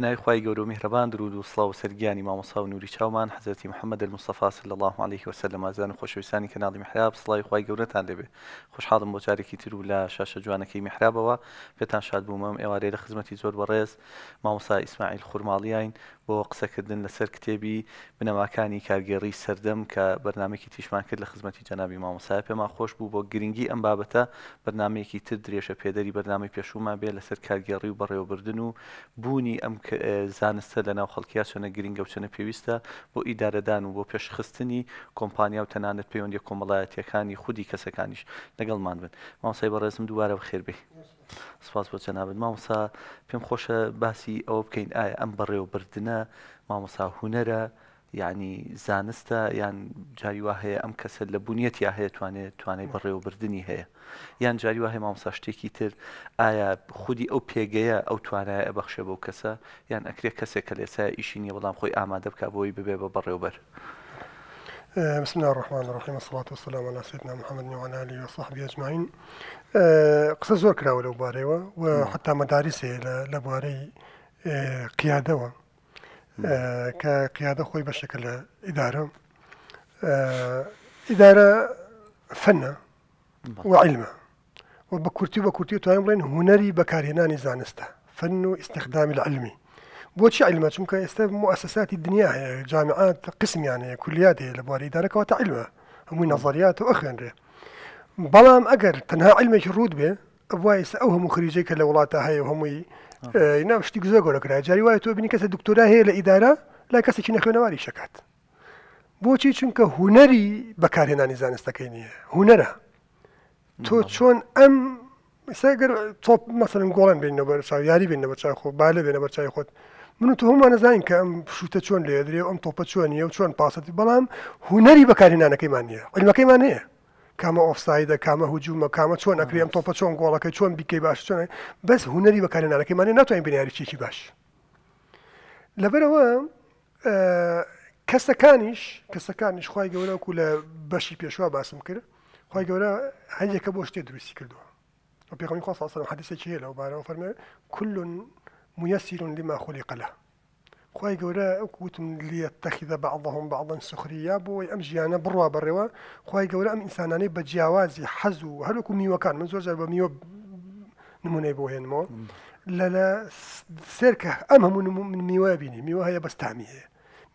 بناي خواهی گەورە مهربان درود و صلوات سڵاو سەرگیانی مامۆسا و نوری چاومان حضرت محمد المسەفا صلی الله عليه وسلم مازان و خۆشەویستانی کەناڵی محراب صلی خوای خی تان لێبێ خوش بۆ مشارکی تر ولا شاشه لە کی محراب و پێتان شاد اواری خدمت زور و رئیس بەڕێز مامۆسا اسماعیل خرمالیان بۆ قسەکردن لەسەر کتێبی بنەماکانی کارگێڕی سەردەم کە بەرنمێکی تیشمان کرد لە خزمەتی جەنابی مامۆسای پێما خۆش بوو بۆ گرنگی ئەم بابەتە بەرنمێکی تر درێژە پێدەری بەرنامی پێشومان بێ لەسەر کارگێڕی و بەڕێوەبردن و بوونی ئەم زانستە لە ناو خەڵکییا چۆنە گرنگە و چەنە پێویستە بۆ ئیدارەدان و بۆ پێشخستنی کۆمپانیا و تەنانەت پەیوەندی کۆمەڵایەتەکانی خودی کەسەکانیش لەگەڵمان بن مامۆسای بەڕێزم دووارە بەخێربێ. سپاس بۆ چەنابن مامۆسا پێم خۆشە باسی ئەوە بکەین ئایا ئەم بەڕێوەبردنە مامۆسا هوەرە یعنی زانستە یان جاریوا هەیە ئەم کەسە لە بوونیەت یا هەیە توانێت توانای بەڕێوەبردننی هەیە یان جاریوا هەیە مامسا شتێکی تر ئایا خودی ئەو پێگەیە ئەو توانایە ئەبەخشە بەو کەسە یان ئەکرێ کەسێک کە لێسای ئیشی نیە بەڵام خۆی ئامادە بکە بۆی ببێ بە بەڕێوبەر. بسم الله الرحمن الرحيم والصلاة والسلام على سيدنا محمد وعلى آله وصحبه أجمعين آه، قصه زور کراوە لەو بارەوە و وحتى مەدارسێ آه، لە قياده قیادەوە کە قیادە خۆی اداره لە آه، ئیدارە ئیدارە فەنە وعلمە و بە کورتی بە کورتی توانیم بڵێن هوەری بەکارهێنانی زانستە فەن و استخدامی العلمی جامعات قسم يعني كليات هەیە اداره بوارەی هم نظريات علمە بەڵام ئەگەر تەنها علمێکی ڕوود بێ ئەوایستا ئەو هەموو خریجەی کە لە وڵاتە هەیە هەمووی ناوشتی گوزە گۆرەکرا جاری وایە تۆ بینی کەسە دکتۆرا هەیە لە ئیدارا لا کەسێکی نەخێنەواری شکات بۆچی چونکە هوەری بەکارهێنانی زانستەکەی نییە هوەرە تۆ چۆن ئەم سەگەر تۆپ مەسن گۆڵم بێنە بەرچاو یاری بێنە بەچای خۆ بالە بێنە بەرچای خۆت من تۆ هەمومان نزانین کە ئەم شوتە چۆن لێدرێ ئەم تۆپە چۆن نیە و چۆن پاسەتی بەڵام هوەری بەکارهێنانەکەیمان نیە ئەلمەکەیمان هەیە کامە ئۆفسایدە کامە هجوومە کامە چۆن ئەکرێم آره. تۆپە چۆن گۆڵەکەی چۆن بیکەی باش چۆن بەس هوەری بەکارێنانەکەیمانێ ناتوانین بنیاری چێکی باش لەبەرەوە کەسەکانیش کەسەکانیش خی گەورەکو لە بەشی پێشوا باسم کرد خی گەورە هەیەکە بۆ شتێ دروستی کردووە پێخمی خۆ ساسەرم حدیسێکی هەیە لەو بارەوە فەرمێ کلون مویەسیرون لما خۆلی قەلە خوي جورا اكوت ليتخذ بعضهم بعضا سخريا بو ام جيانا بروا بروا خوي جورا ام انساناني بجاوازي حزو هلكو مي وكان من زوج ميو نموني بو هنمو لا لا سيركه امهم من ميوابيني ميوا هي بس تعميه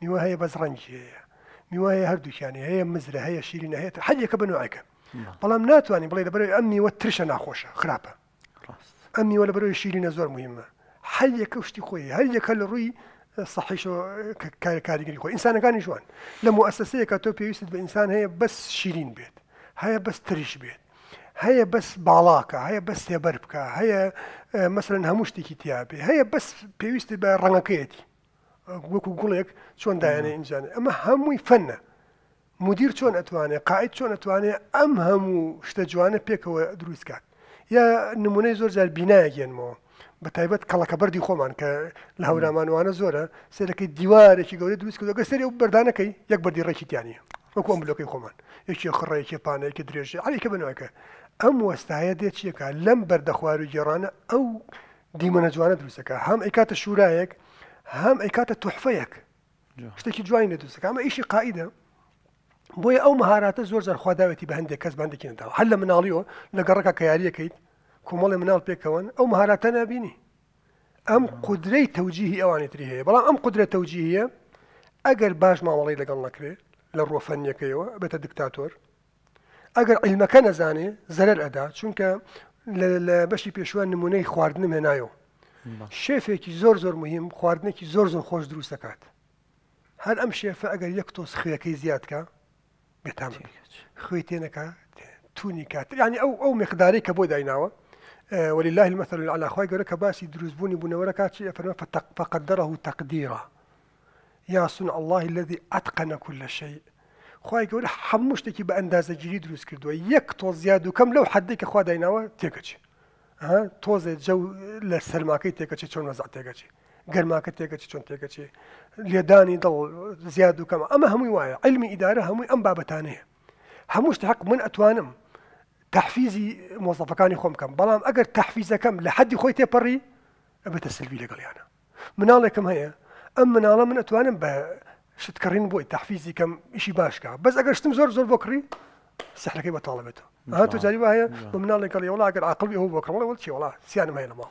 ميوا هي بس رنجيه ميوا هي هردوش يعني هي مزره هي شيرين هي حاجه كبنو عيكا نعم. طالما ناتو يعني بلاي دبر امي وترش انا خوش خرابه امي ولا بروي شيرين زور مهمه حاجه كوشتي خويا هل يكل روي صحیش و کاریگەری خۆی ئینسانەکانی جوان لە موەسسەیە کە تۆ پێویستت بە ئینسان هەیە بەس شیرین بێت هەیە بەس تریش بێت هەیە بەس باڵاکە هەیە بەس تێبەر بکە هەیە مەسرن هەموو شتێکی تیاپێ هەیە بەس پێویستی بە ڕەنەکەیەتی وەکو گوڵێک چۆن دایانە ئینجانە ئەمە هەمووی فەنە مدیر چۆن ئەتوانێت قاعد چۆن ئەتوانێت ئەم هەموو شتە جوانە پێکەوە دروستکات یا نمونەی زۆر جار بینایە گەێنمەوە بە تایبەت کەڵەکە بەری خۆمان کە لە هەورامانوانە زۆرە سەرەکەی دیوارێکی گەورە دروست کردەکە سەری و بەردانەکەی یەک بەردی ڕێکیتیانی وەکو ئەم بلۆکەی خۆمان یەکی خڕێکی پانەیەکی درێژە علیکە بنەوەکە ئەم وەستایە دێتچیەکە لەم بەردەخوار و گێڕانە ئەو دیمەنە جوانە دروستەکە هەم ئەیکاتە شوورایەک هەم ئەیکاتە تحفەیەک شتێکی جوانی دروستەکە ئەمە ئیشی قائیدە بۆیە ئەو مەهاراتە زۆر زار خواداوێتی بە هەندێک کەس بەندێکی نەداوە هەر لە مناڵیەوە لەگەڕەکە کە یاریەکەیت کۆمەڵی مناڵ پێکەوەن ئەو مهاراتە نبینی ئەم قدرەی تەوجیهی ئەوانی تری هەیە بەڵام ئەم قدرە تەوجیهە ئەگەر باش ماوەڵی لەگەڵ نەکرێت لە ڕۆفەنیەکەیەوە بێتە دکتاتۆر ئەگەر عیلمەکە نەزانێ زەرەر ئەدا چونکە لە بەشی پێشوە نمونەی خواردنم هێنایەوە شێفێکی زۆر زۆر مهم خواردنێکی زۆر زۆر خۆش دروست دەکات هەر ئەم شێفە ئەگەر یەک تۆس خوێەکەی زیادکە بێتام خوێ تێنەکە تونی کات ینی ئەو ئەو مقداری کە بۆ دایناوە آه، ولله المثل الأعلى خواهی گەورە کە باسی دروستبوونی بوني چی فقدره تقديرا يا صنع الله الذي أتقن كل شيء خويا گەورە هەموو شتێکی بە ئەندازەگیری دروست کردووە یەک تۆ كم لو کەم لەو حدی کە خوا ها توزي جو جە لە سەرماکەی تێکەچی چۆن وەزع تێکەچی گەرماکە تێکەچی چۆن تێکەچی لێدانی دڵ زیاد و کەم علمي اداره هم ام ئیدارە هەمووی ئەم حق من اتوانم تحفیزی مۆزەفەکانی خۆم بکەم بەڵام ئەگەر تحفیزەکەم لە حدی خۆی تێپەڕی ئەبێتە سلوی لەگەڵیانە مناڵێکم هەیە ئەم مناڵە من ئەتوانم بە شتکەڕین بۆی تحفیزی کەم ئیشی باشکە بەس ئەگەشتم زۆر زۆر بۆ کڕی سەحلەکەی بەتاڵە بێتەوە ها تو جاری وایە بە مناڵێک کەڵی وڵا ئەگەر عقلبی هەوو بۆکڕڵەوە چی وڵا سییانم هەیە لەماڵ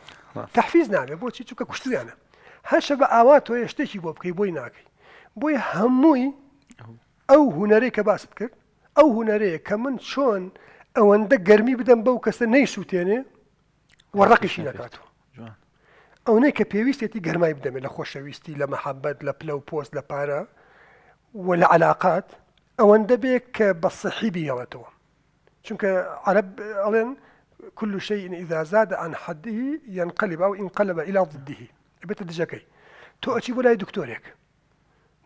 تحفیز نابێ بۆچی چووکە کوشتیانە هەشە بە ئاوا تۆ شتێکی بۆ بکەی بۆی ناکەی بۆی هەمووی ئەو هوەرەی کە باست کرد ئەو هوەرەیە کە من چۆن ئەوەندە گەرمی بدەم بەو کەسە نەیسووتێنێ وەڕقیشی نکاتەوە ئەوەی کە پێویستێتی گەرمای بدەمێت لە بدن لا مەحەبەت لا پلە لا پۆست لە لا و ولا علاقات او بێت کە بصحي سەحیبی ئەوەتەوە چونکە عرب ئەڵێن كل شيء إذا زاد عن حده ينقلب أو انقلب إلى ضده بيت دجاكي تو أشي ولا دكتورك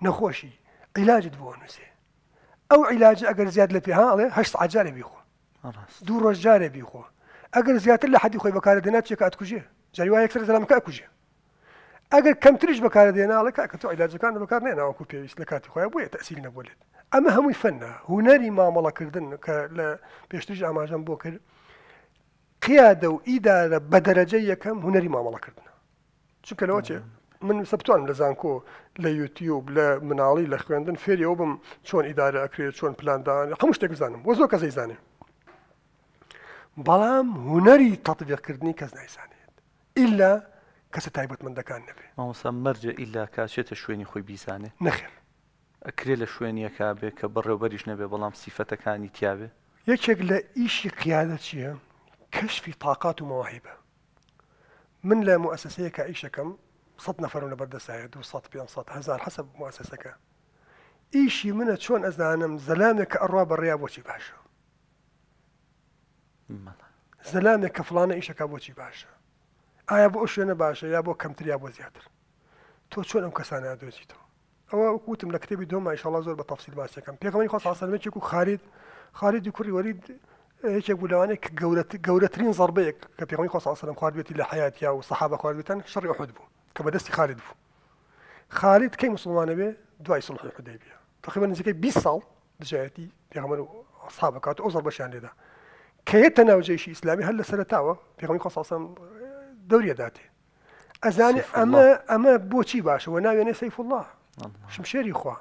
نخوشي علاج دبونسي أو علاج اقل زيادة لبيها هش عجالي بيخو دوو ڕۆژ جارێ بیخۆ ئەگەر زیاتر لە حەدی خۆی بەکارە دێنات چێک ئەتکوژێ جاری وایە یەکسەر زەلامەکە ئەکوژێ ئەگەر کەمتریش بەکارە دێناڵە کە تۆ عیلاجەکان بەکار نێناوەکو پێویست لە کاتی خۆیان بۆیە تەسییل نەبولێت ئەمە هەمووی فەنە هوەری مامەڵەکردن کە لە پێشتریش ئاماژەم بۆ کرد قیادە و ئیدارە بە دەرەجە یەکەم هوەری مامەڵەکردن چونکە لەوە چێ من سەبتوان لە زانکۆ لە یوتیوب لە مناڵی لە خوێندن فێریەوە بم چۆن ئیدارە ئەکرێت چۆن پلاندان هەموو شتێک زانم بۆ زۆر کەزەی زانێت بەڵام هوەری تەطبیقکردنی کەس نایسانێت ئللا کەسە تایبەتمەندەکان نەبێ مامۆسا مەرجە ئللا کاسێتە شوێنی خۆی بیزانێ نەخێر ئەکرێ لە شوێنیەکە كابي کە بەڕێوبەریش نەبێ بەڵام سیفەتەکانی تیاابێ یەکێک لە ئیشی قیادە چییە کەشفی تااقات و مواهیبە من لە مؤسسەیە کە ئیشەکەم سە نەفرون لە بەردەسایە 2500 هزار حسب مؤسسەکە ئیشی منە چۆن ئەزانم زەلامێک کە ئەڕوا بەڕیا بۆچی باشە زەلامێک کە فلانە ئیشەکە بۆچی باشە ئایا بۆ ئەو شوێنە باشە یا بۆ کەمتریا بۆ زیاتر تۆ چۆن ئەم کەسانە دۆزییتەوە ئەوە وتم لە کتێبی دۆما ئیشڵە زۆر بە تەفسیل باسیەکەم پێغەمەی خۆ ساسەرمێکێک و خارید خاریدی کوری وەرید هیچێک بولوانێک گەورەترین زربەیەک کە پێغەمەی خۆ ساسەرم خواردێتی لە حیاتیا و سەحابە خواردێتان شەڕی حود بوو کە بە دەستی خارید بوو خارید کەی مسلمانە بێ دوای سڵحی حدەیبە تقریبا نزیکەی 20 ساڵ دژایەتی پێغەمەر و ئەصحابەکات ئەو زربەشیان لێدا كيتنا وجيش اسلامي هلا سرتاوا في غني خصوصا دوري داتي ازاني اما اما بوتي باش وناوي انا سيف الله, الله. شمشيري خو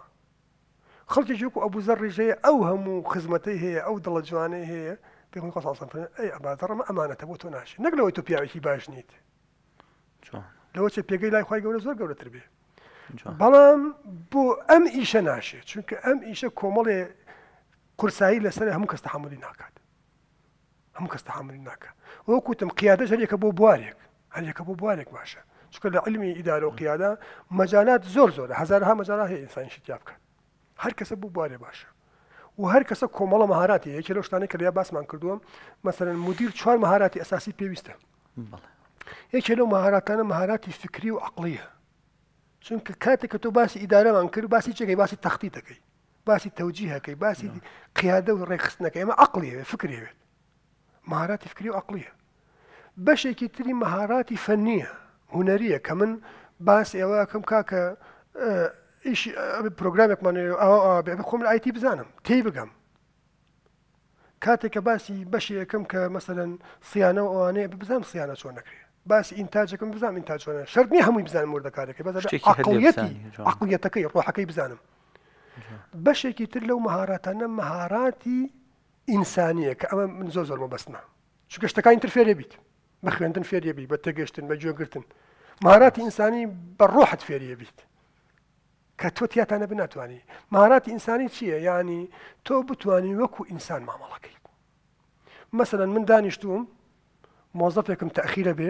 خلت يجوكو ابو زر جاي اوهم خزمتي هي او ضل جواني هي في غني خصوصا اي ابا ذر ما امانه ابو تناش نقلوا ايتوبيا شي باش نيت لو تشي بيجي لا خوي قبل زور قبل تربيه بلام بو ام ايشه ناشي چونكه ام ايشه كومله كرسائي لسنة هم كستحملي ناكات هەم کەس تحملی ناکە وەکوتم قیادەش هەرێکە بۆ بوارێک هەرێکە بۆ بوارێک باشە چکە لە علمی ئیدارە و قیادا مەجانات زۆر زۆر هزارها مەجارا هەیە ئینسانی شتیا بکات هەر کەسە بوو بوارێ باشە و هەر کەسە کۆمەڵە مەهاراتی یەکی لە شتانی کە لە باسمان کردووە مەسەرن مدیر چوار مەهاراتی ئەساسی پێویستە یەکێ لەو مەهاراتانە مەهاراتی فکری و عقلیە چونکە کاتێک کە تۆ باسی ئیدارەمان کرد باسی چەکەی باسی تەختی دەکەی باسی تەوجی هەکەی باسی قیادە و ڕێکخستنەکە ئێمە عقلێ فکرێوێت مهاراتی فکری و عقلیە بەشێکی تری مەهاراتی فەنیە هوەریە کە من باس ئێوەکەم کاکە ئیش پرۆگرامێکمان خۆم آیتی بزانم تێی بگەم کاتێک کە باسی بەشی یەکەم کە مەمثلەن سییانە ئەوانەیە بزانم سییانە چۆن نەکرێت باسی ئینتاجەکەم بزانم ئینتا چۆنە شەرنی هەمووی بزانم مردەکارەکە بەقلەتی عقلەتەکەی ڕۆحەکەی بزانم بەشێکی تر لەو مەهاراتانە مەهاراتی ئینسانیە کە ئەمە من زۆ زۆر مەبەستمە چکە شتەکانی تر فێرە بیت بە خوێندن فێریە بیت بە تەگەشتن بە جۆگرتن ماراتی ئینسانی بە ڕۆحت فێریە بیت کە تۆ تیاتانە بناتوانانی ماراتی ئینسانی چییە ینی تۆ بتانی وەکو ئینسان مامەڵەکەی مەسەن من دانیشتوم مۆزەفێکم تەخیرە بێ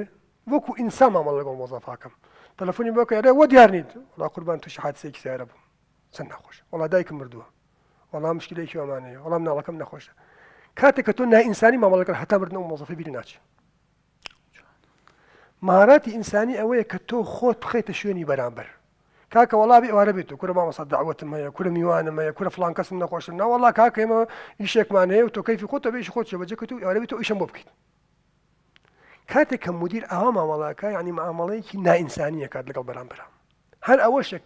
وەکو ئینسان مامەڵ لەگەڵ مۆزەفاکەم تەلەفۆنی بۆکەێ وە دیارنیت وڵا قوربان تووش حادسێکی سیارە بوو چەند ناخۆش وڵا دایکم مردووە وەڵام مشکلێکی ئەمانەیە وەڵام ناڵەکەم نەخۆشە کاتێک کە تۆ نائینسانی مامەڵەکە هەتا بردنەوە مۆزەفی بیر ناچێت مهاراتی ئینسانی ئەوەیە کە تۆ خۆت بخیتە شوێنی بەرامبەر کاکە وڵاوی ئەوارە بێت ما کورە مامەسا داوتتم مەیە کورە میوانمەیە کورە فلان کەسم نەخۆشم ناوەڵا کاکە ئێمە یشێکمانەیە و تۆ کەیفی خۆتە بێش خۆت بەجەکەت و ئەوارە بێت و ئیشم بۆ بکەیت کاتێک کە مدیر ئاوا مامەڵاکە ینی مامەڵەیەکی نائینسانیە کات لەگەڵ بەرامبەر هەر ئەوەشە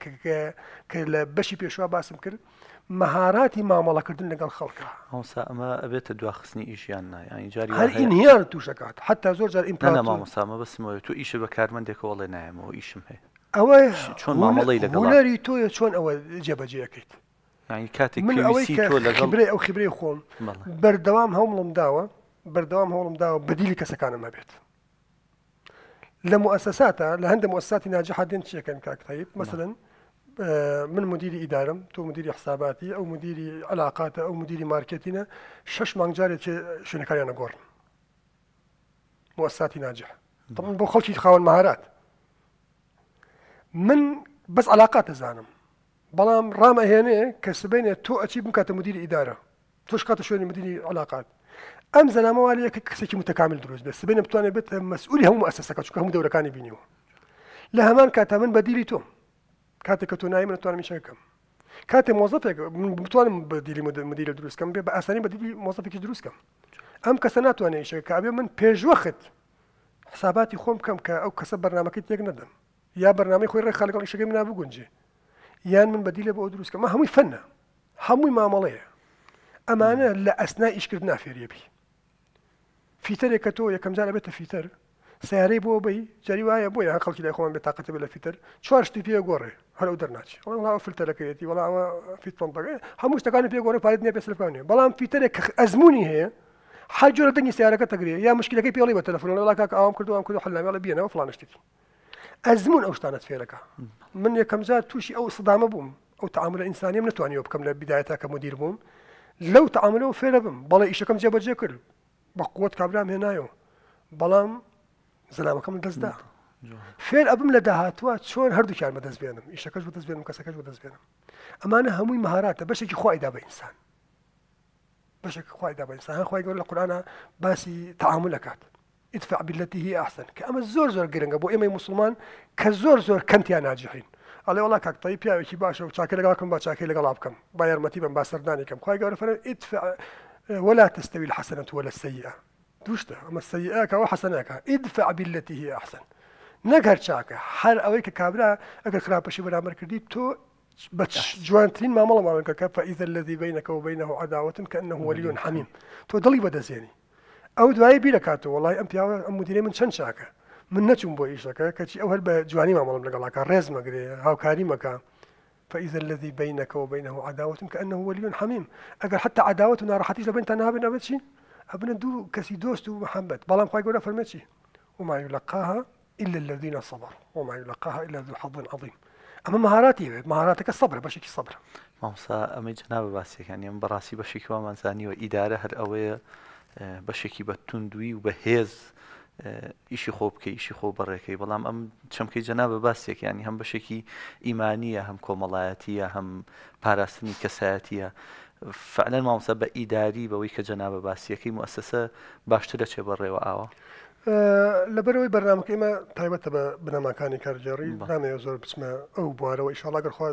کە لە بەشی پێشوا باسم کرد مەهاراتی مامەڵەکردن لەگەڵ خەڵکە ئەوسا ئەمە ئەبێتە دواخستنی ئیشیان نایجاری هەر ئینیان توشەکات حتا زۆر جار ئیمپان مامەسامە بەسمەوە تو ئیشە بەکارمەندێکە وڵێ نایمەوە ئیشم هەیە ئەوە چۆن مامەڵی لەگەڵەری تۆیە چۆن ئەوە جێبەجێەکەیت کاتێکبرێ ئەو خبرێ خۆم بەردەوام هەوڵم داوە بەردەوام هەوڵم داوە بدیلی کەسەکانم ئەبێت لە مؤسساتە لە هەندە مؤسساتی ناجی حدێن چیەکەن کاکتایب مثلن من مدیری ئیدارم تۆ مدیری حساباتی ئەو مدیری علااقاتە ئەو مدیری مارکتینە شش مانگجارێک شوێنەکاریانە گۆڕن موەساتی ناجح دەمن بۆ خەڵکی خاون مهارات من بەس علااقات دەزانم بەڵام ڕامەهێنێ کە سبێنێ تۆ ئەچی بکاتە مدیری ئیدارە تۆش کاتە شوێنی مدیری علااقات ئەم زەنامەوالەیە کە کەسێکی متکامل دروست بێت سبێنە بتوانێت بێت مەسئولی هەموو ئەسەکە چکە هەموو دەورەکانی بینیوە لە هەمان کاتە من بەدیری تۆم کاتێک کە تۆ نایمە توانم میشەکەم کاتێ مۆزەفێک بتوانم بە دیلی مدیرە دروستکەم بێ بە ئاسانی بە دیلی مۆزەفێکی دروستکەم ئەم کەسە ناتوانێت شەکەبێ من پێشوەخت حساباتی خۆم بکەم کە ئەو کەسە بەرنمەکەی تێک نەدەم یا بەرنامی خۆی ڕێ خەڵگەڵی شەکەی مننابگونجێ یان من بەدیلە بۆ دروستکەم هەمووی فەنە هەمووی مامەڵەیە ئەمانە لە ئەسنا ئیشکرد نافێریەبی فیتەرێک کە تۆ یەکەم جارە بێتە فیتەر سیارەی بۆ بی جاری وایە بۆی هەقڵکی لای خۆمان بێتاقەتە بێ لە فیتر چوار شتی پێ گۆڕێ هەرو دەرناچی وڵا فلتەرەکەیەتی وڵا ئەوە فیت پمپەکە هەموو شتەکانی پێ گۆڕێ پارێت نیە پێسلپانێ بەڵام فیتەرێک ئەزمموی هەیە هەر جۆرە دەنگی سیارەکە تەگرێ یا مشکلەکەی پێڵی بە تەلفۆن وڵا کاک ئەوام کردووان کردو حلامیڵە بێنەوە فلانشتی ئەزمون ئەو شتانە فێرەکە من یەکەم زاد تووشی او سەدامە بوم او تعامل ئینسانیم نتوانیەوە بکەم لە بیدایەتا کە مدیر بووم لەو تعاملەوە فێرە بم بەڵێ ئیشەکەم جێبەجێ کرد بە قوت کابرام زەنامەکەم دەست دا فێر ئەبم لە داهاتوە چۆن بیانم بەدەست بێنم ئیشەکەش بەدەست بێنم کەسەکەش بەدەست بێنم ئەمانە هەمووی مهاراتە بەشێکی خوایدا انسان ئینسان بەشێک خوایدا بە ئینسان انسان گەور گفت قورآە باسی تعامل کرد ادفع بالتي هي احسن كما زور زور گرنگه بو ايمي مسلمان كزور زور يا ناجحين الله والله كاك طيب يا وكي باشا وشاكي لقاكم باشاكي لقلابكم باير متيبا باسرداني كم خويا قول ادفع ولا تستوي الحسنة ولا السيئة دوشتا اما السيئاك وحسناك ادفع بالتي هي احسن نەگەر شاكا هەر ئەوەی کە کابرا كرابشي خراپەشی بەرامەرکردی تۆ بە جوانترین مامەڵە ماڵەکەکە فەئیزە لە دیبینەکەەوە بینەوە عداوتن کە ئەنە وەلیۆن حەمیم تۆ دڵی بەدەزێنی او دواي بیرەکاتەوە وڵی والله پیاوە ام مديري من شان شاكا من نتشم بۆ ئیشەکە کەچی ئەو هەر بە جوانی مامەڵم لەگەڵاکە ڕێز هاو كاري مكا فإذا الذي بينك وبينه عداوة كأنه ولي حميم أجل حتى عداوة راح حتى لبنت نابن أبد شيء هبنا دو كسي دوست محمد بلان خواهي قولا فرمتشي وما يلقاها إلا الذين صبروا وما يلقاها إلا ذو حظ عظيم أما مهاراتي مهاراتك الصبر بشكي صبر مامسا أمي جناب باسيك يعني أم براسي بشكي وما زاني وإدارة هر أوي آه، بشكي بتندوي وبهز ئیشی خۆ بکەی ئیشی خۆ بەڕێکەکەی بەڵام ئەم چەمکەی جەنابە باسێک هم هەم بەشێکی ئیمانیە هم کۆمەڵایەتیە هم پاراستنی کەسایەتیە فعلەن مامۆستا بە ئیداری بەوەی کە جەنابە باسیەکەی مؤسسە باشترە چێ بە ڕێوە ئاوە لەبەرەوەی بەرنامەکە ئمە تایبەتە بە بنەماکانی کارجێڕی نامەیە زۆر بچمە ئەو بوارەوە ئیشاڵاگەرخوا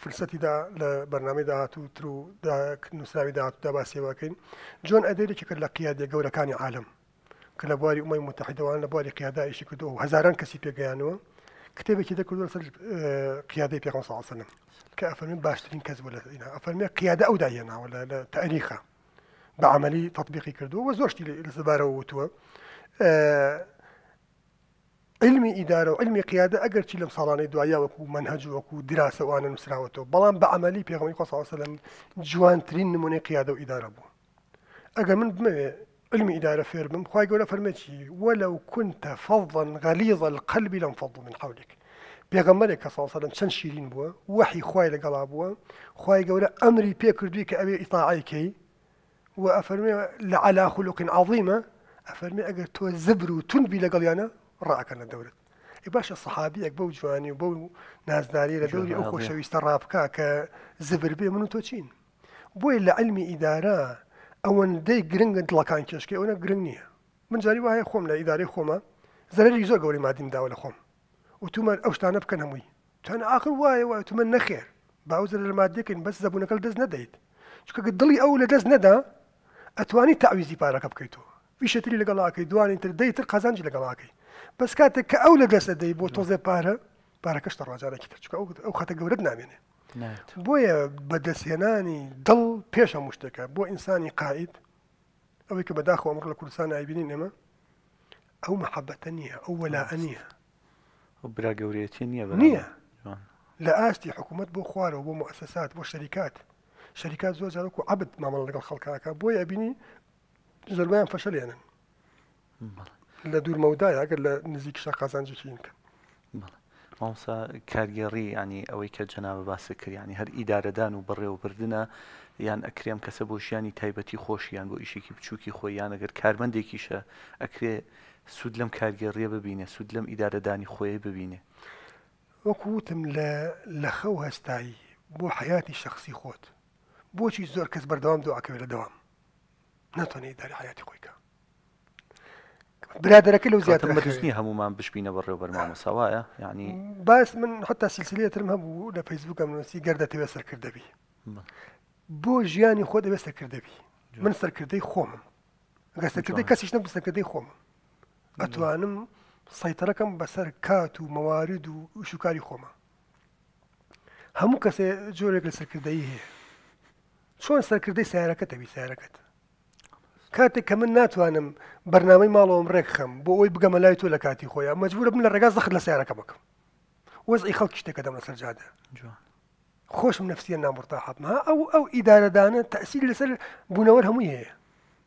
فرسەتیدا لە بەرنامی داهاتوو تر و نووسراوی داهاتوودا باسیێوەکەین جۆن ئەدەیرێکی کرد لە قیادێ گەورەکانی عالم کە لە بواری عمەی متحدەوان لە بواری قیادایشی کردو و هزاران کەسی پێگەیانەوە کتێبێکی دەکردوە سەر اه، قیادەی پێغسەسنم کە ئەفەرمی باشترین کەس لە ئەفەرمی قیادە ئەو داهێناوە لە تاریخە بە عملی تطببیقی کردووە زۆشتی لە زبارەوە وتووە اه، علمی ئیدارە و علمی قیادە ئەگەر چی لەم ساڵانەی دواییاوەکو منهجوەکو و دراسەوانە نووسراوەتەوە بەڵام بە عملی پێغمی قۆسەوەسە لەم جوان ترين قیادە قياده واداره بو ئەگەر من علم إدارة فيرمم خويا يقول فرمتي ولو كنت فظا غليظ القلب لانفضوا من حولك پێغەمەرێک کە ساڵسەلم چەند شیرین شيرين بوا وحي لەگەڵا بووە خی گەورە خويا پێکردووی امري بيك بيك ابي ئەفەرمێ وافرمي علا خلق عظیمە افرمي اجر تو زبر وتنبي تونبی لەگەڵیانە انا دەورت ی باشە سەحابیەک بەو جوانی و بەو نازداری لە دەوری ئەو خۆشەویستە ڕابکە کە زبر بێ من بوي تۆ اداره ئەوەندەی گرنگن دڵەکان کێشکی ئەوە گرنگ نییە من جاری وایە خۆم لە ئیداری خۆمە زەرری زۆر گەوری مادیم داوە لە خۆم وتومە ئەو شتانە بکەن هەمووی چۆن آخر وایە وایە تومە نەخێر باوزە لە مادەکەین بەس زەبوونەکەل دەست نەدەیت چکە دڵی ئەو لە دەست نەدا ئەتوانی تاویزی پارەکە بکەیتەوە پیشەتری لەگەڵاکەی دوانی تر دەیتر قازانجی لەگەڵاکەی بەس کاتێک کە ئەو لە دەستە دەی بۆ تۆزێ پارە پارەکەشتە ڕاجارێکی تر چکە ئەو خەتە گەورت نامێنێ بۆیە بەدەستێنانی دڵ پێشە مشتەکە بۆ ئینسانی قائید ئەوەی کە بەداخۆ ئەمڕ لە کوردستان ئایبینین ئەمە ئەو محەبەتە نییە ئەو وەلا نییە برا گەورێتی نییە نییە لە ئاستی حکوومەت بۆ خوارەوە بۆ مؤسسات بۆ شەریکات شەریکات زۆر جارک و عبد مامەڵ لەگەڵ خەڵکاکە بۆی ئەبینی زەربیان فەشەلێنن لە دوورمەودایە ئەگەر لە نزیک شە قازانجی کینکە مامسا کارگەڕی ینی ئەوەی کە جەناوە باسە کردیانی هەر ئیدارەدان و بەڕێوەبردنە یان ئەکرێم کەسە بۆ ژیانی تایبەتی خۆشیان بۆ ئیشێکی بچووکی خۆیان ئەگەر کارمەندێکیشە ئەکرێ سود لەم کارگەڕیە ببینێ سود لەم ئیدارەدانی خۆی ببینێ وەکوتم لە خەو هەستایی بۆ حیاتی شخصی خۆت بۆچی زۆر کەس بەردەوام دوعاکەوێت لە دەوام ناتوانێت داری حیاتی خۆیکە برادرك لو زيادة تم تزنيها مو مان بشبينا بري وبرمامو سوايا يعني بس من حتى سلسلة ترم هبو لفيسبوك من نسي قردة تبي أسر كردبي بو جياني خود أبي أسر كردبي من سر كردي خوم قصر كردي كاسيش نبو سر كردي خوم أتوانم سيطرة كم بسر كات وموارد وشكاري خوما همو كسي جورك لسر كردي هي چۆن سەرکردەی سیارەکە تەبی سیارەکەت کاتی کە من برنامه مال اوم ڕێکخەم با اوی بگم لای تۆ لە کاتی خۆیان مەجبورە بن لە ڕێگا زەخت لە سیارەکە بکەم وەزئی لسر جاده خوش من خۆشم نفسیە مرتاح ما او او اداره دانه بوونەوە لسر بناور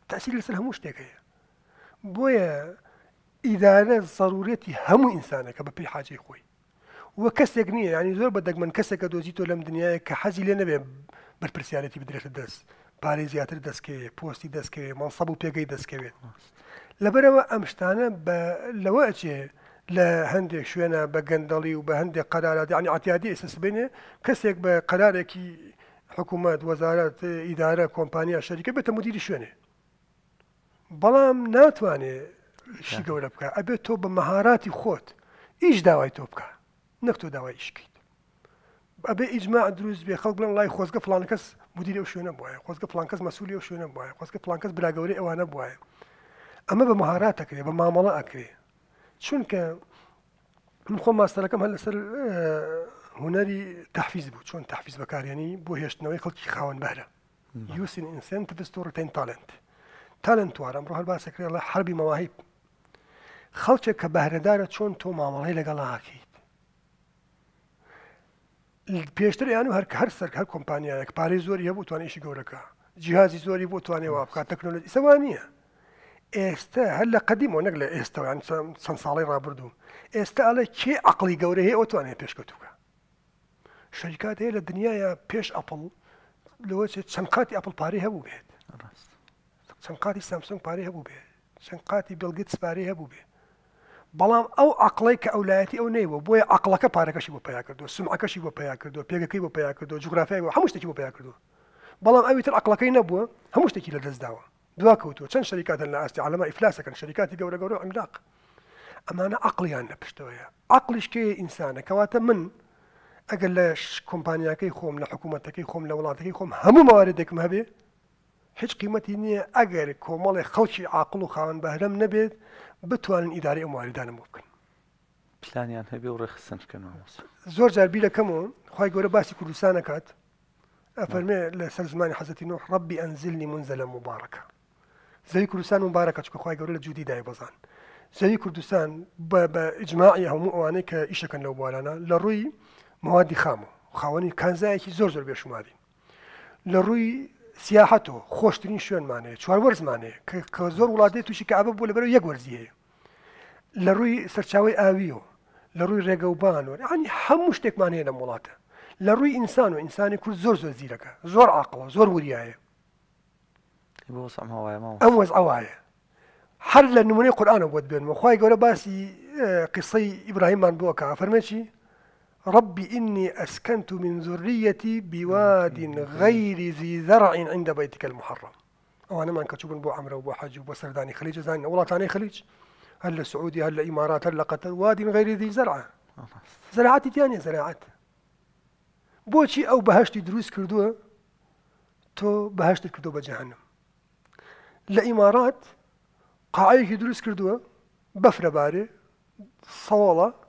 تەسیل لەسەر هەموو شتێک هەیە بۆیە ئیدارە زەرورەتی هەموو ئینسانەکە بە پێی حاجی خۆی وە کەسێک نییە ینی زۆر بە دەگمەن کەسێکە دۆزی تۆ لەم دنیاە کە حەزی لێ نەبێ بەرپرسیارەتی بدرێتە دەست پارەی زیاتر دەستکەوێت پۆستی دەستکەوێت مەسەب و پێگەی دەستکەوێت لەبەرەوە ئەم شتانە لەوە ئەچێ لە هەندێک شوێنە بە گەندەڵی و بە هەندێک قەرارات ینی ئاعتیادی ئسسبێنێ کەسێک بە قەرارێکی حکوومەت وەزارات ئیدارە کۆمپانیا شەریکە بێتە مدیری شوێنێ بەڵام ناتوانێت شی گەورە بکە ئەبێت تۆ بە مەهاراتی خۆت ئیش داوای تۆ بکە نەک تۆ داوای ئیشکیت ئەبێ ئیجمما دروست بێ خەڵ بڵن لای خۆزگە فلان کەس مدیری ئەو شوێنە بواە خۆزگە پلانکەس مەسوولی ئەو شوێنە بواە خۆزکە پلانکەس براگەوری ئەوانە بواە ئەمە بە مهارات ئەکرێ بە مامەڵە ئەکرێ چونکە من خۆم ماستەرەکەم هەر لەسەر هوەری تحفیز بوو چۆن تحفیز بەکارێنی بۆ هێشتنەوەی خەڵکی خاوەن بەرە یوسین ئینسان تدەستۆڕتەین تالنت تالنت وارم ڕۆ هەر باسەکرێ لە حربی مەواهیب خەڵکێک کە بەهرەدارە چۆن تۆ مامەڵی لەگەڵاکی پێشتر یان و هەر هەر سەر هەر کۆمپانیایەك پارەی زۆری هەبوو توانێشی گەورەکە جیهازی زۆری بۆ توانێت وا بکات تەکنۆلۆژی سەوانە ئێستا هەر لە قەدیمەوە نەک لە ئێستایان چەند ساڵی ڕابردوو ئێستا ئەڵە کێ عقلی گەورە هەیە ئەو توانێت پێشکەوتوکە شەریکات هەیە لە دنیاە پێش ئەپل لەوە چەند قاتی ئەپل پارەی هەبوو بێت چەند قاتی سامسنگ پارەی هەبوو بێت چەند قاتی بلگت سپارەی هەبوو بێت بەڵام ئەو عقلڵی کە ئەولایەتی ئەو نەیەوە بۆیە عقلەکە پارەکەشی بۆ پیا کردو سمعەکەشی بۆ پیا کردو پێگەکەی بۆ پیا کردو جوگرافای بۆ هەموو شتێکی بۆ پیا کردو بەڵام ئەوی تر عقلەکەی نەبووە هەموو شتێکی لە دەستداوە دواکەوتو چەند شریکاتن لە ئاستی عالمە ئیفلاسەکەن شریکاتی گەورە گەورە ئەملاق ئەمانە عقلیان لە پشتەوەیە عقلیشکەیە ئینسانە کەواتە من ئەگەر لە کۆمپانیاکەی خۆم لە حکوومەتەکەی خۆم لە وڵاتەکەی خۆم هەموو ماوارێکم هەبێ هیچ قیمەتی نییە ئەگەر کۆمەڵی خەڵکی عقل و خاوەن بەهرەم نەبێت بتوانن ئیداری ئەم واردانم بکەن پلانیان هەبێ و ڕێخستن زور زۆر جاربی لەکەمەوە خی گەورە باسی کوردستان نکات ئەفەرمێ لە سەر زمانی حەزەتی نۆ ڕبی ئەنزلنی منزە لە مبارەکە زەوی کوردستان مبارەکە چکە خی گەورە لە جودی دای بەزان زەوی کوردستان بە ئجمماعی هەموو ئەوانەی کە ئیشەکەن لو بارانە لروي مواد موادی خام و خاوەنی کانزایەکی زور زۆر بێشماری لە ڕووی سیاحەتۆ خۆشترین شوێنمانەیە چوار وەرزمانەیە کە زۆر وڵاتی تووشی کە ئابە بۆ لەبەر یەک وەرزیەیە لە ڕووی سەرچاوی ئاویۆ لە ڕووی ڕێگەوبان و ینی هەموو شتێکمانەیە لە وڵاتە لە ڕووی ئینسان و ئینسانی کورد زۆر زۆر زیرەکە زۆر عقلەوە زۆر وریایە ئەم وەز ئەوایە هەر لە نمونەی قورآانە بۆت بێنمە خی گەورە باسی قسەی ئیبراهیممان بووە کە فەرمەچی رب إني أسكنت من ذريتي بواد غير ذي زرع عند بيتك المحرم أو أنا ما كتشوبن بو عمرو بو حج بو سرداني خليج زاني والله تاني خليج هل السعودي هل الإمارات هل قطر واد غير ذي زرع زراعات تانية زراعات بوشي أو بهشت دروس كردوه تو بهشت كردوة بجهنم لإمارات قاعدة دروس كردوه باري صوالة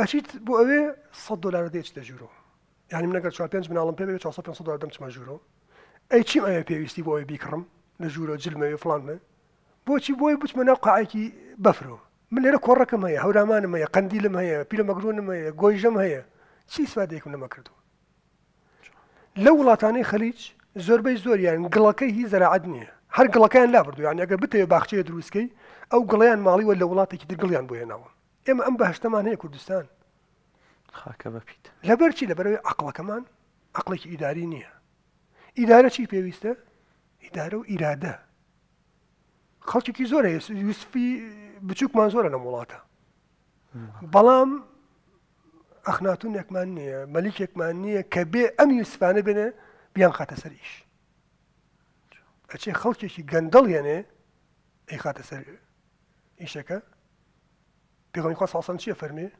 ئەچیت بۆ ئەوێ 100 دلار دێت لە ژورۆ یعنی منەگەر 5 مناڵم پێ 500 دلار دەمچمە ژورۆ ئەی چیم ئەوێ پێویستی بۆ ئەوێ بیکڕم لە ژورۆ جلمەوێ فلانمە بۆچی بۆی بچمە ناو قاعکی بەفرۆ من لێرە کۆڕەکەم هەیە هەورامانم هەیە قندیلم هەیە پیلە مەگرونم هەیە گۆیژەم هەیە چی سوادێکم نەمە کردو لە وڵاتانی خەلیج زۆربەی زۆریان گڵەکەی هی زەراعد نییە هەر گڵەکەیان لابردو یان ئەگەر بتەوێ باخچەیە دروستکەی ئەو گڵیان ماڵیوە لە وڵاتێکی درگڵیان بۆیە ناوە ئێمە ئەم باشتەمان هەیە کوردستان خاکە بەپیت لەبەر چی لەبەرەوەی عقلەکەمان عقلێکی ئیداری نییە ئیدارە چی پێویستە ئیدارە و ئیرادە خەڵکیکی زۆر یوسفی بچووکمان زۆرە لە وڵاتە بەڵام ئەخناتونێکمان نییە مەلیکێکمان نییە کە بێ ئەم یوسفانە بنێ بیان خاتە سەریش ئەچێ خەڵکێکی گەندەڵ یەنێ ئەی خاتە سەر ئیشەکە پیغمبر خدا صلی الله علیه فرمی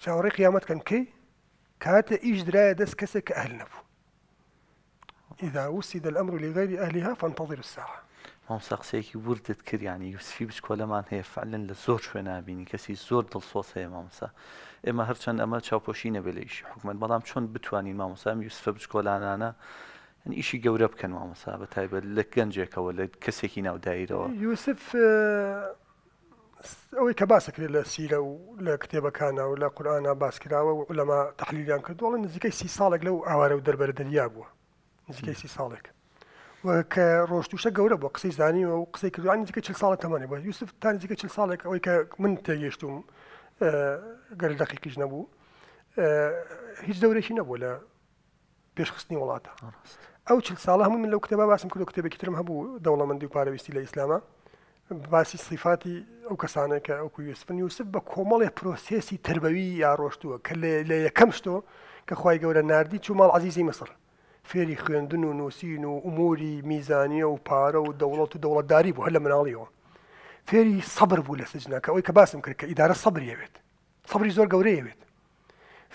چاوەڕی كان كي كاتا کاتە درا درایە دەست کەسێک کە إذا وسد الأمر لغير أهلها فانتظر الساعة مام ساقسەیەکی وردت کرد ینی یوسفی بچکۆلەمان هەیە فعلن لە زۆر شوێنابینی کەسی زۆر دڵسۆس هەیە حكما ئێمە هەرچەند ئەمە چاپۆشی نەبێلەیشی حکوومەت بەڵام چۆن بتوانین مامۆسام یوسفە بچکۆلانانە ئیشی گەورە بکەن مامۆسا بە تایبەت لە گەنجێکەوە لە کەسێکی ناودایرەوە یوسف ئەوەی کە باسەکرێت لە سیرە و لە کتێبەکانە و لە قورآە باسکراوە و لەما تحلیلیان کردوڵە نزیکەی سی ساڵێک لەو ئاوارە و دەربەر دەریا بووە نزیکەی سی ساڵێک کە ڕۆشتوشە گەورە بۆ قسەی زانیەوە و قسەی کردوان نزیکە چل ساڵە تەمانێ بە یوسف تا نزیکە چل ساڵێک ئەوەی کە من تێگەشتوم گەر دەقیقیش نەبوو هیچ دەورێکی نەبوو لە پێشخستنی وڵاتە ئەو چل ساڵە هەموو من لەو کتێبە باسم کرد کتێبێکی ترم هەبوو دەوڵەمەندی و پارەویستی لە ئیسلامە باسی سیفاتی ئەو کەسانە کە ئەوکو یوسفن یوسف بە کۆمەڵێ پرۆسێسی تربەوی یا ڕۆشتووە کە لە یەکەم شتۆ کە خی گەورە نردی چووماڵ عزیزی مسر فێری خوێندن و نووسین و ئوموری میزانیە و پارە و دەوڵەت و دەوڵەتداری بوو هەر لە مناڵیەوە فێری سەبر بوو لە سجنەکە ئەوی کە باسم کرد کە ئیدارە سەبریەوێت سەبری زۆر گەورەیەوێت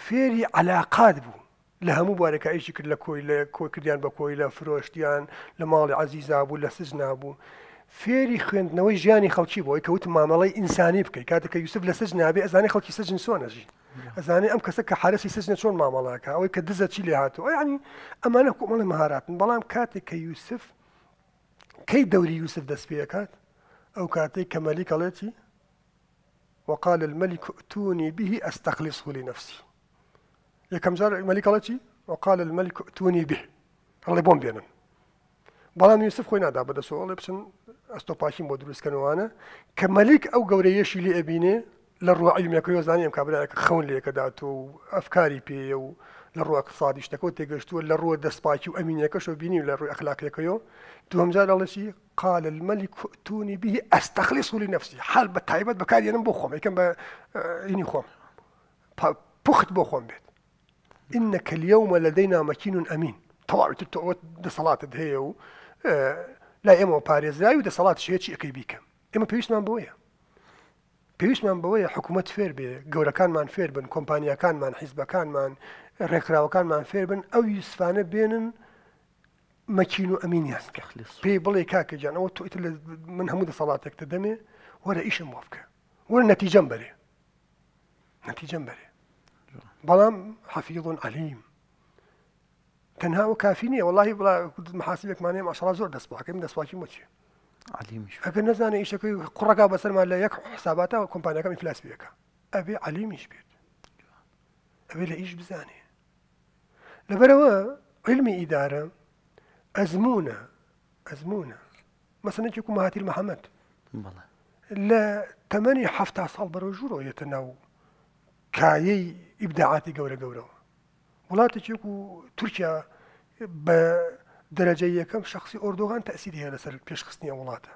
فێری علااقات بوو لە هەموو بارێکە ئیشی کرد لە کۆی لە کۆکردیان بە کۆی لە فرۆشتیان لە ماڵی عزیزا بوو لە سجنا بوو فێری خوێندنەوەی ژیانی خەڵکی بۆی کەوت مامەڵی ئینسانی بکەی کاتەکە یوسف لە سەج نابێ ئەزانانی خەڵکی سەجن سۆنەژین ئەزانێ ئەم کەسە کە حرەسی سەجنە چۆن مامەڵەکە ئەوەی کە دزە چی لێ هاتووە ینی ئەمانە کومەڵی مەهاراتن بەڵام کاتێک کە یوسف کەی دەوری یوسف دەست پێەکات ئەو کاتێک کە مەلیکەڵێتی وقال الملك ائتوني به استخلصه لنفسي يا كم زار الملك قالتي وقال الملك ائتوني به الله يبون بينا بەڵام یوسف خۆی نادا بەدەسەوەڵێ بچن ئەستۆپاشیم بۆ دروستکەنەوەوانە کە مەلیک ئەو گەورەیەشی لێ ئەبینێ لە ڕوە عیلمەکەی وەزانانی خەون لێکەدات و ئەفکاری پێە و لە ڕوە اقتصادی شتەکەەوە تێگەشتووە لە ڕوە دەستپاکی و ئەمینەکەشەوە بینی لە ڕووی ئەخلاقیەکەیەوە دووەمجار ئەڵەشی قال الملك تونی به ئەستەخلی لنفسي حال بە تایبەت بەکارێنم بۆ خۆم یکەم بە اه، ینی خۆم پخت إنك اليوم لدينا مكين أمين طبعا تتوت صلاة دهيو لای ئێمە پارێزراوی و دەسەڵات شێکی ئەەکەی بیکە ئێمە پێویستمان بۆیە پێویستمان بەوەیە حکوومەت فێر بێ گەورەکانمان فێر بن کۆمپانیەکانمان حیزبەکانمان ڕێکراوەکانمان فێر بن ئەو یوسفانە بێنن مەکین و ئەمینیان پێی بڵێ کاکەجان ئەوە تۆیت من هەموو دەسەڵاتێکتە دەمێ وەرە ئیشم وە بکە وەرە نەتیجەم بەرێ نەتیجەم بەرێ بەڵام حەفیڵون عەلیم تەنها و کافی نیە وڵی محاسبێکمانێ عشرا زۆر دەستپاکەم دەسواکی مچێ ئەگەر نزانێ ئیشەکەی قوڕگا بەسەرمان لە یەک حساباتە و کۆمپانیەکەم فلاسبیەکە ئەبێ علیمیش بێت ئەبێ لە ئیش بزانێ لەبەرەوە علمی ئیدارە أزمونة ئەزمونە مەسنەکی و مهاتی محەممەد لە لا تمني ساڵ بەرەژوورەوە یەتە يتناو كاي إبداعاتي گەورە گەورەوە وڵاتێکێک و تورکیا بە دەرەجە یەکەم شخصی ئۆردۆغان تەسیری هەیە لەسەر پێشخستنیە وڵاتە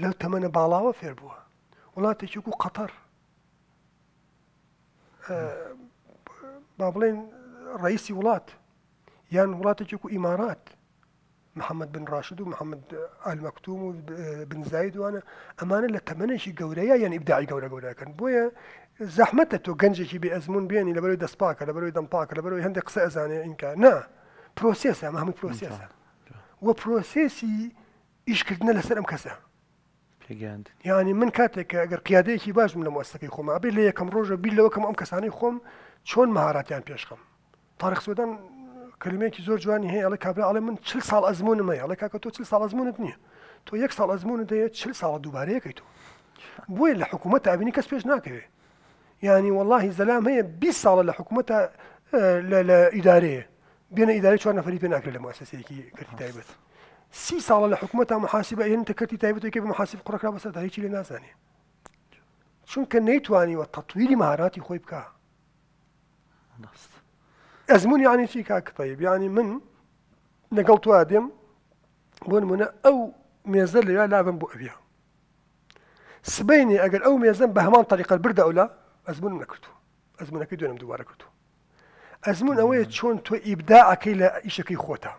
لە تەمەنە باڵاوە فێر بووە وڵاتێکێک و قەتەر با بڵێن ڕئیسی وڵات یان وڵاتێکێک و ئیمارات محەممەد بن ڕاشد و محەممەد ئالمەکتوم و بنزایی دوانە ئەمانە لە تەمەێکی گەورەیە یان ئیبداعی گەورە گەورەکەن بۆیە زەحمەتە تۆ گەنجێکی بێ ئەزمون بێنی لە بەرەوەی دەستپاکە لە بەرەوەی دەمپاکە لە بەرەوەی هەندێک قسە ئەزانێ ئینکە نا پرۆسیسە هەموو پرۆسیسە وە پرۆسێسی ئیشکردنە لەسەر ئەم کەسە ینی من کاتێککە ئەگەر قیادەیەکی باشم لە مۆستەکەی خۆم ئابێ لە یەکەم ڕۆژە بی لەوەکەم ئەم کەسانی خۆم چۆن مەهاراتیان پێشخم تاریخ سودان کلمەیەکی زۆر جوانی هەیە ئەڵە کابرا ئەڵێ من چل ساڵ ئەزمونمە ئەڵە کاکە تۆ چل ساڵ ئەزمونت نییە تۆ یەک ساڵ ئەزمونت دەیە چل ساڵ دووبارەیەەکەی تۆ بۆیە لە حکوومەت ئابینی کەس پێش ناکەوێت يعني والله زلام هي بيس على حكومتها ل آه، ل إدارية بين إدارية شو أنا فريق بين أكل المؤسسة كي كرتي تايبت سي صار على حكومتها محاسبة يعني إيه تكرتي تايبت وكيف محاسب قرأ كلام بس هذا هيك اللي نازني شون كنيتواني وتطوير مهاراتي خويب كا أزمون يعني في كاك طيب يعني من نقلت آدم بون منا أو ميزل لا لا بن سبيني أجر أو ميزل بهمان طريقة البردة أولى ئەزمون نەکردو ئەزمونەکەی دوێنم دووارە کردو ئەزمون ئەوەیە چۆن تۆ ئیبداعەکەی لە ئیشەکەی خۆتە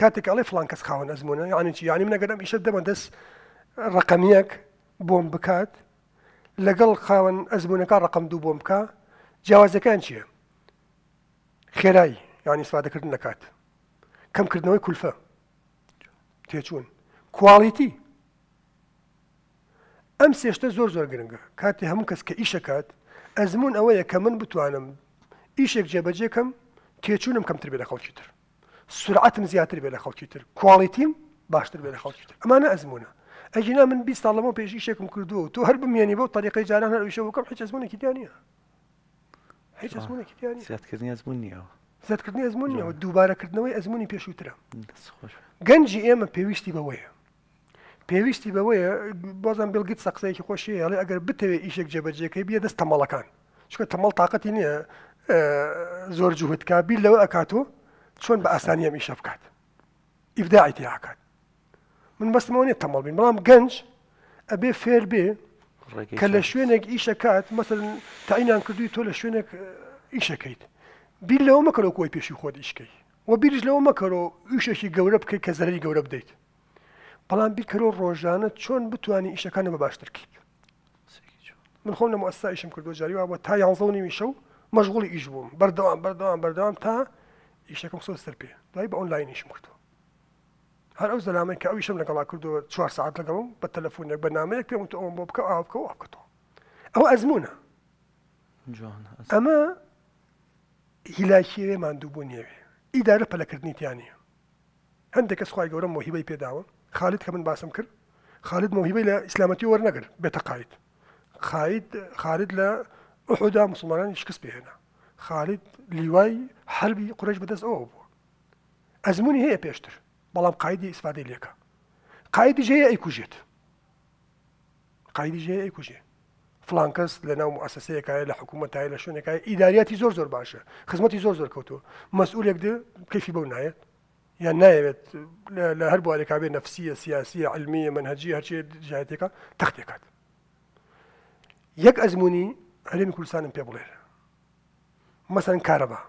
کاتێک ئەڵێ فلان کەس خاوەن ئەزمونە یانیی یانیم نەگەرم ئیشە دەمە دەست ڕقمیەک بۆم بکات لەگەڵ خاوەن ئەزمونەکە ڕقم دوو بۆم بکە جیاوازەکان چییە خێرایی یانی سوادەکردن نکات کەمکردنەوەی کولفە تێچوون کواڵیتی ئەم سێشتە زۆر زۆر گرنگە کاتی هەموو کەس کە ئیشەکات ئەزمون ئەوەیە کە من بتوانم ئیشێک جێبەجێکم تێچوونم کەمتر بێ لە خەڵکی تر سرعتم زیاتر بێ لە خەڵکی تر کواڵیتیم باشتر بێ لە خەڵکی تر ئەمانە ئەزمونە ئەجینا من 20 ساڵەوە پێشی شێکم کردووە و تۆ هەر بمێنی بەو تاریقی جاران هەر وشەوەکەم هیچ ئەزمونێکی دیانە هیچ ئەزمونێکی دیانی زیاتکردنی ئەزمون نیەوە زیاتکردنی ئەزمونیەوە دووبارەکردنەوەی ئەزمونی پێشووترە گەنجی ئێمە پێویستی بەوەیە پێویستی بەوەیە بۆزان بلگیت سەقسەیەکی خۆشیە هەڵێ ئەگەر بتەوێت ئیشێک جێبەجێەکەی بە دەست تەمەڵەکان چکە تەمەڵ تااقەتی نییە زۆر جوهتکە بیر لەوە ئەکاتۆ چۆن بە ئاسانیە میشە بکات ئیفداعیتی ئاکات من بەستمەوە نیە تەمەڵ بین بەڵام گەنج ئەبێ فێر بێ کە لە شوێنێک ئیشەکات مثل تاینان کردووی تۆ لە شوێنێک ئیشەکەیت بیر لەوە مەکەەوە کۆی پێشی خۆت ئیشکەی وە بیرش لەوە مەکەەوە ئیشێکی گەورە بکەیت کە زەرری گەورە بدەیت بەڵام بیکەۆ ڕۆژانە چۆن بتوانانی ئیشەکانە بە باشتر کرد من خۆم لە مؤسسا ئیشم کردو جاریوە بۆ تا یانزەونی میشە و مەشغوڵی ئیش بووم بەردەوام بەردەوام بەردەوام تا ئیشەکەم سۆ سەر پێ دوای بە ئۆنلاینیشم کردو هەر ئەو زەلامی کە ئەویشم لەگەڵا کردو 4 ساعت لەگەڵم بە تەلەفۆنێک بەنامەیەک پێم ئەوم بۆ بکە ئاو بکە ئاکەەوە ئەو ئەزمونە ئەمە هیلاکیێ ماندوو بوو نیەوێ ئیدارە پەلەکردنی تیانە هەندێک کەس خخوای گەورم مۆهیبەی پێداوە خالد كمن باسم كر خالد موهبه لە اسلامتي ورنقر بێتە خالد خالد لا ئەحدا مسلمانانی شکست پێێنا خالد لواي حربي قريش بەدەست ئەوە ازموني هي بيشتر بلام قايد قایدی ليك قايد جاي اي كوجيت قايد جاي اي كوجيت فلانكس لنا مؤسسه كاي لحكومه حکوومەتای لشونه شوێنەکای ئیداریەتی زور زور باشا خزمەتی زور زور كوتو مسؤول د كيف يبون نايت يعني نايبت لهربوا عليك عبير نفسية سياسية علمية منهجية هرشي جهتك تختيكات يك أزموني هرمي كل سنة بولير مثلا كهرباء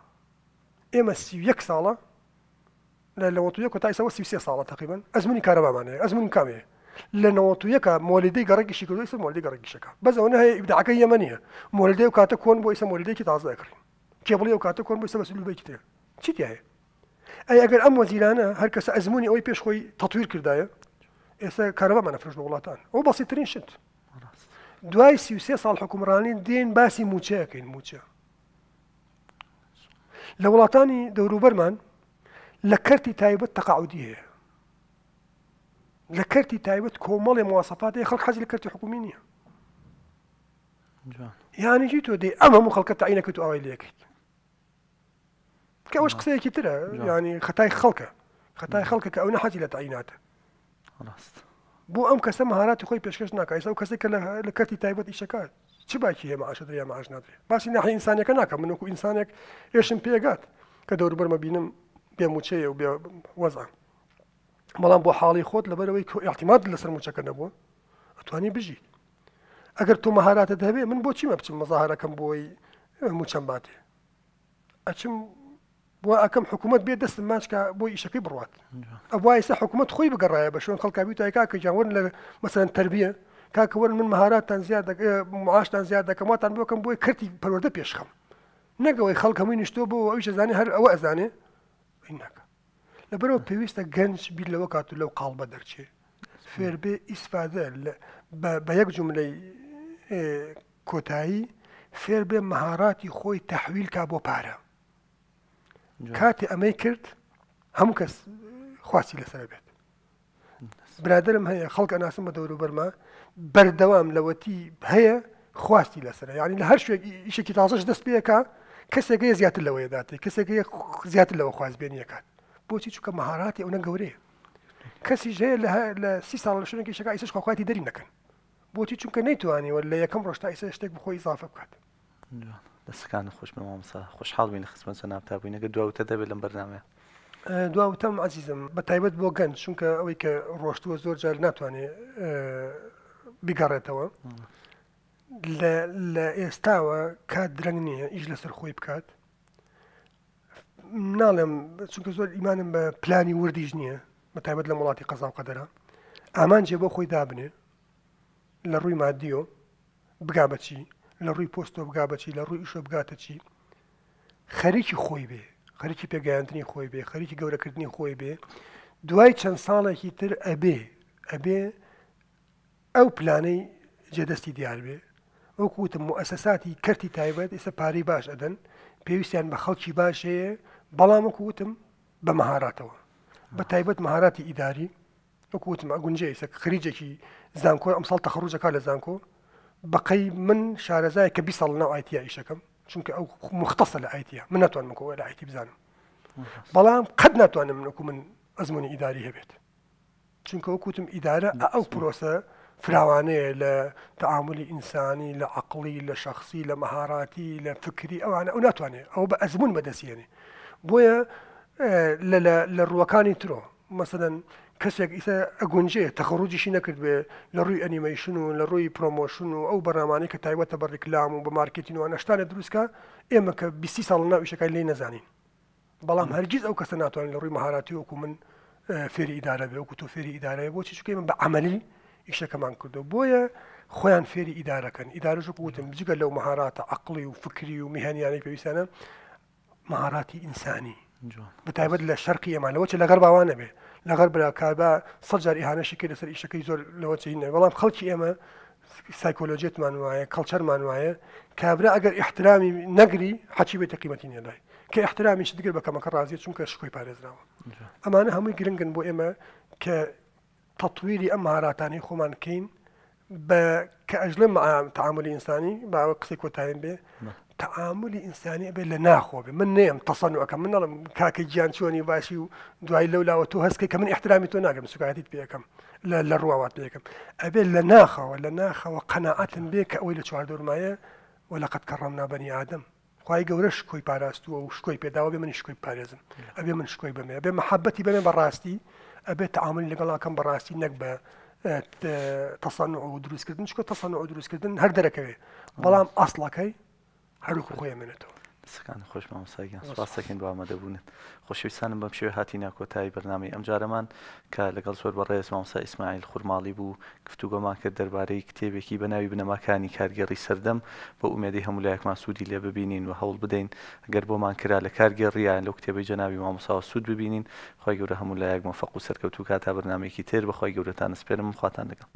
إما إيه سيو يك سالة لنواتو يك وتاي سوا سيو سي تقريبا أزموني كهرباء معناه أزموني كامية لنواتو يك مولدي قرقي شكو يسمى مولدي قرقي شكا بس هنا هي ابداع كي يمنية مولدي وكاتا كون بو يسمى مولدي كي تعزا أكرين كيبلي وكاتا كون بو يسمى سلوبي كتير شتي هي اگر ام وزيرانه هر کس کەس اوي ئەوی خو تطوير كردايه کردایە ئێستا ما نفرش لە او بسيط ترين شت دوای سي ساڵ حکومڕانی دێن باسی باسي موچە موچا لو دەوروبەرمان دورو کەرتی تایبەت تەقاعودی هەیە لە کەرتی تایبەت مواصفات موواسەفات خەڵ حەزی لە کەرتی حکومی نییە یانیجی تۆ دێ تو ئەوی كواش قصايه كي يعني خطاي خلقه نعم. خطاي خلقه او نحتي لتعيناته خلاص بو ام كسا مهاراتي خوي بيشكش ناكايس او كسا كلا لكرتي تايبت ايشكا چه باكي هي معاش دريا معاش نادري باش ناحيه انسانك ناكا منوكو انسانك ايشم بيغات كدور برما ما بينم بێموچەیە و وەزە بەڵام بۆ حاڵی خۆت لەبەرەوەی احتیمات لەسەر موچەکە نەبووە ئەتوانی بژی ئەگەر تۆ مەهاراتە دەبێ من بۆچی مە مظاهرة مەزاهارەکەم بۆی موچەم باتێ ئەچم بۆ ئەکەم حکوومەت بێ دەستم ماچکە بۆ ئیشەکەی بڕات ئە وایە سا حکوومەت خۆی بگەڕایە بە شوێن خەڵکبی تا کاکە جاوەن لە مەسەن تربیە کاکەوەن من مهاراتتان زیاد معاشتان زیاد دەکەم واتان بکەم بۆی کردی پەروەدە پێشخەم نەگەوەی خەڵک هەمووی نیشتۆ بۆ ئەوی شەزانانی هەر ئەوە ئەزانێ ناکە لەبەرەوە پێویستە گەنج بیر لەوە کات و لەو قاڵ بە دەرچێ فێربێ ئیسفادە بە یەک جملەی کۆتایی فێربێ مهاراتی خۆی تەحویل کا بۆ پارە کاتی ئەمەی کرد هەموو کەس خواستی لەسەر بێت برادرم هەیە خەڵکە ناسم بە دەوروبەرما بەردەوام لەوەتی هەیە خواستی لەسەر یعنی لە هەر شوێک یشێکی تازش دەست پێەکە کەسێکەیە زیاتر لەوەی داتی کەسێکەیە زیاتر لەوە خواستبیێنیەکان بۆچی چووکە مەهاراتی ئەوە گەورەیە کەسی ژەیە لە سی ساڵ لە شوێنێکی شەکە ئیسش خواخواتی دەری نەکەن بۆچی چونکە نەیتوانیوە لە یەکەم ڕۆشتا ئیسە شتێک بخۆی اضافه بکات. لە سکان خوشمە مامسا خوشحاڵ بووین خسمە سەنابتا بووین نەگە دواوتە دەبێت لەم بەرنامەیە دواوتەم عزیزم بە تایبەت بۆ گەنج چونکە ئەوەی کە ڕۆشتووە زۆر جار ناتوانێت بیگەڕێتەوە لە ئێستاوە کات درەنگ نییە ئیش لەسەر خۆی بکات ناڵێم چونکە زۆر ئیمانم بە پلانی وردیش نییە بە تایبەت لە وڵاتی قەزااو قەدەرا ئامانجێ بۆ خۆی دابنێ لە ڕووی مادیۆ بگا بەچی لە ڕووی پۆستۆ بگا بچی لە ڕووی ئیشۆ بگاتە چی خەریکی خۆی بێ خەریکی پێگەیاندنی خۆی بێ خەریکی گەورەکردنی خۆی بێ دوای چەند ساڵێکی تر ئەبێ ئەبێ ئەو پلانەی جێدەستی دیار بێ وەکوتم و ئەسەساتی کەرتی تایبەت ئێستا پارەی باش ئەدەن پێویستیان بە خەڵکی باشەیە بەڵام وەکوتم بە مەهاراتەوە بە تایبەت مەهاراتی ئیداری وەکوتم ئەگونجێ ئێستا خریجێکی زانکۆ ئەمساڵ تەخڕوجەکە لە زانکۆ بقي من شارزای کە بی ساڵ ناو ئایتیا شنك او ئەو مختەسە لە ئایتیا من ناتوانم کۆ لە ئایتی بزانم بەڵام قد ناتوانم منکو من ئەزمموی ئیداری هەبێت چونکە وەکوتم ئیدارە ئەو پرۆسە فراوانەیە لە انساني ئینسانی لە عقلی لە شخصی لە مەهاراتی لە او ئەوانە ئەو ناتوانێت بويا بە آه، ترو مثلا کەسێک ئیسە ئەگونجێ تەخڕوجیشی نەکرد بێ لە ڕووی ئەنیمەیشن و لە ڕووی پرۆمۆشن و ئەو بەرامانی کە تایوەتە بەڕێکلام و بە مارکتینەوە نەشتانە دروستکە ئێمە کە بیستی ساڵ ناویشەکان لێ نەزانین بەڵام هەرگیز ئەو کەسە ناتوانین لە ڕووی مەهاراتی وەکو من فێری ئیدارە بێ وەکو تۆ فێری ئیدارەیە بۆ چچکە من بە عملی ئیشەکەمان کردو بۆیە خۆیان فێری ئیدارەکەن ئیدارەش وتم جگە لەو مەهاراتە عقلی و فکری و میهانیانی پێویستانە مەهاراتی ئینسانی بەتایبەت لە شەرقی ئێمانەوە چ لەگەر باوانە بێ لەغەر برا کاربا سەجار ئیهانەشی کرد لەسەر ئیشەکەی زۆر لەوە چینە بەڵام خەڵکی ئێمە سایکۆلۆجیێتمان وایە کەلچەرمان وایە کابرا ئەگەر احترامی نەگری حەچی بێتە قیمەتی نێدای کە احترامیش دیگر بە کەمەکە ڕازیە چونکە شکۆی پارێزراوە ئەمانە هەمووی گرنگن بۆ ئێمە کە تەتویری ئەم هاراتانی خۆمان کەین بە کە ئەژلم تعاملی ئینسانی باوە قسەی کۆتایم بێ تعاملي إنساني أبي لناخو من نيم تصنعك كم من نعم كاكي جان شوني باشي دواي لولا وتو هسكي كم احترامي تو بكم لا لا روات بكم أبي لناخو ولا ناخو وقناعة بيك أويل شعر دور ولا قد كرمنا بني آدم خواهي قورش كوي باراستو وش كوي بيدا وبي منش كوي باريزم أبي منش كوي نعم. بمي أبي محبتي بمي براستي أبي تعامل لقلا كم براستي نقبا آه، تصنع ودروس كردن شكو تصنع ودروس كردن هر دركوي نعم. بلام أصلا هەروکو خۆی منێتەوە سەکان خۆش مامساگیان سپاسەکەین بۆ ئامادەبوونن خۆشویستانم بەم شێوە هاتی ناکۆتایی بەرنامی ئەم جارەمان کە لەگەڵ زۆر بەڕێز مامسا ئیسماعیل خورماڵی بوو گفتوگۆمان کرد دەربارەی کتێبێکی بەناوی بنەماکانی کارگەڕی سەردەم بۆ ئومێدی هەمولایەکمان سوودی لێ ببینین و هەوڵ بدەین گەر بۆمان کرا لە کارگەڕیان لەو کتێبی جەناوی مامساوە سوود ببینین خۆی گەورە هەمولایەک مەفەق و سەرکەوت و کاتا بەرنمێکی تێر بەخوای گەورەتان سپێرم خواتان لەگەڵ.